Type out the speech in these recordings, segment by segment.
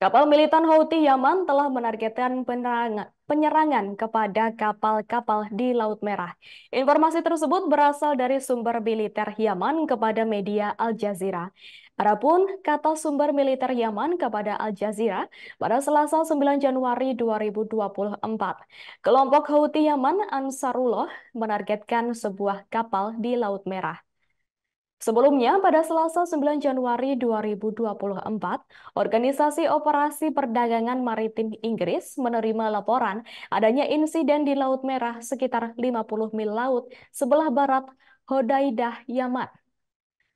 Kapal militan Houthi Yaman telah menargetkan penyerangan kepada kapal-kapal di Laut Merah. Informasi tersebut berasal dari sumber militer Yaman kepada media Al Jazeera. Adapun kata sumber militer Yaman kepada Al Jazeera pada Selasa 9 Januari 2024, kelompok Houthi Yaman Ansarullah menargetkan sebuah kapal di Laut Merah. Sebelumnya, pada Selasa 9 Januari 2024, Organisasi Operasi Perdagangan Maritim Inggris menerima laporan adanya insiden di Laut Merah sekitar 50 mil laut sebelah barat Hodaidah, Yaman.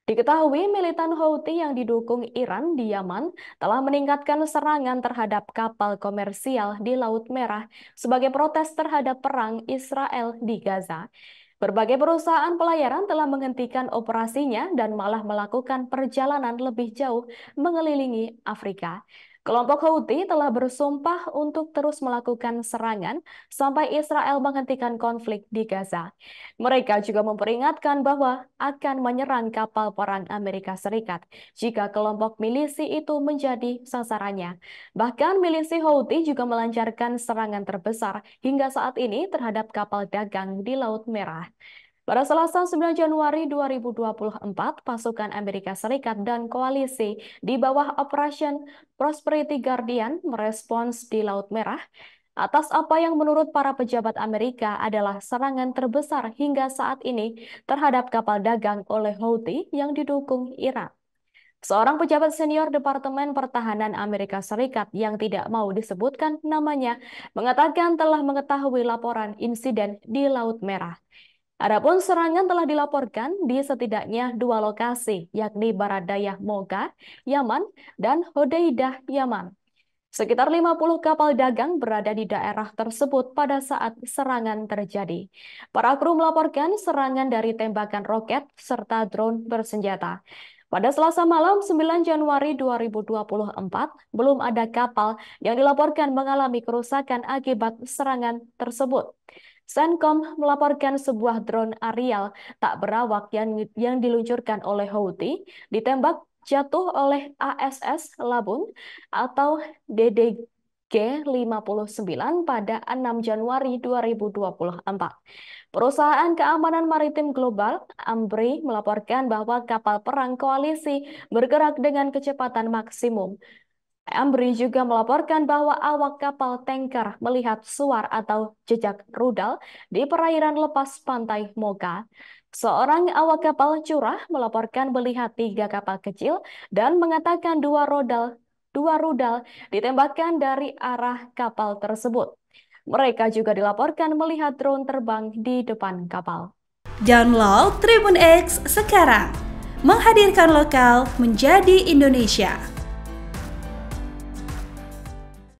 Diketahui militan Houthi yang didukung Iran di Yaman telah meningkatkan serangan terhadap kapal komersial di Laut Merah sebagai protes terhadap perang Israel di Gaza. Berbagai perusahaan pelayaran telah menghentikan operasinya dan malah melakukan perjalanan lebih jauh mengelilingi Afrika. Kelompok Houthi telah bersumpah untuk terus melakukan serangan sampai Israel menghentikan konflik di Gaza. Mereka juga memperingatkan bahwa akan menyerang kapal perang Amerika Serikat jika kelompok milisi itu menjadi sasarannya. Bahkan milisi Houthi juga melancarkan serangan terbesar hingga saat ini terhadap kapal dagang di Laut Merah. Pada Selasa 9 Januari 2024, pasukan Amerika Serikat dan koalisi di bawah Operation Prosperity Guardian merespons di Laut Merah atas apa yang menurut para pejabat Amerika adalah serangan terbesar hingga saat ini terhadap kapal dagang oleh Houthi yang didukung Iran. Seorang pejabat senior Departemen Pertahanan Amerika Serikat yang tidak mau disebutkan namanya mengatakan telah mengetahui laporan insiden di Laut Merah. Adapun serangan telah dilaporkan di setidaknya dua lokasi, yakni daya Moga, Yaman, dan Hodeidah, Yaman. Sekitar 50 kapal dagang berada di daerah tersebut pada saat serangan terjadi. Para kru melaporkan serangan dari tembakan roket serta drone bersenjata. Pada Selasa malam 9 Januari 2024, belum ada kapal yang dilaporkan mengalami kerusakan akibat serangan tersebut. Senkom melaporkan sebuah drone aerial tak berawak yang, yang diluncurkan oleh Houthi ditembak jatuh oleh ASS Labun atau DDG G59 pada 6 Januari 2024. Perusahaan Keamanan Maritim Global, AMBRI, melaporkan bahwa kapal perang koalisi bergerak dengan kecepatan maksimum Ambri juga melaporkan bahwa awak kapal tanker melihat suar atau jejak rudal di perairan lepas pantai Moka. Seorang awak kapal curah melaporkan melihat tiga kapal kecil dan mengatakan dua rudal, dua rudal ditembakkan dari arah kapal tersebut. Mereka juga dilaporkan melihat drone terbang di depan kapal. Download Tribun X sekarang, menghadirkan lokal menjadi Indonesia.